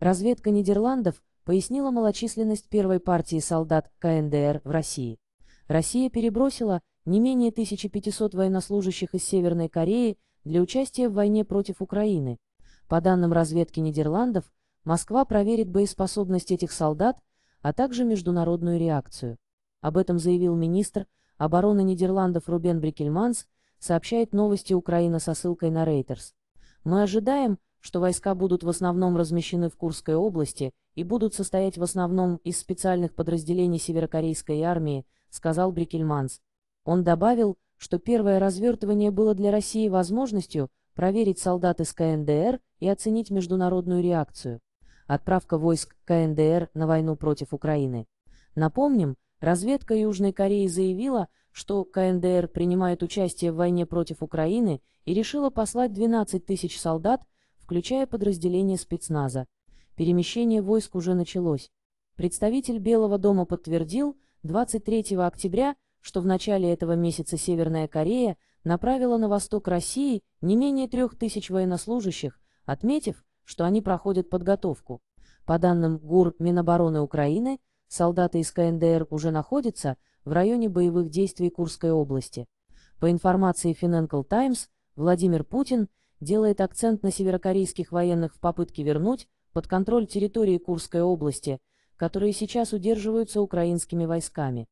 Разведка Нидерландов пояснила малочисленность первой партии солдат КНДР в России. Россия перебросила не менее 1500 военнослужащих из Северной Кореи для участия в войне против Украины. По данным разведки Нидерландов, Москва проверит боеспособность этих солдат, а также международную реакцию. Об этом заявил министр обороны Нидерландов Рубен Брикельманс, сообщает новости Украина со ссылкой на Рейтерс. «Мы ожидаем, что войска будут в основном размещены в Курской области и будут состоять в основном из специальных подразделений северокорейской армии, сказал Брикельманс. Он добавил, что первое развертывание было для России возможностью проверить солдат из КНДР и оценить международную реакцию. Отправка войск КНДР на войну против Украины. Напомним, разведка Южной Кореи заявила, что КНДР принимает участие в войне против Украины и решила послать 12 тысяч солдат включая подразделения спецназа. Перемещение войск уже началось. Представитель Белого дома подтвердил 23 октября, что в начале этого месяца Северная Корея направила на восток России не менее трех тысяч военнослужащих, отметив, что они проходят подготовку. По данным ГУР Минобороны Украины, солдаты из КНДР уже находятся в районе боевых действий Курской области. По информации Financial Times, Владимир Путин – делает акцент на северокорейских военных в попытке вернуть под контроль территории Курской области, которые сейчас удерживаются украинскими войсками.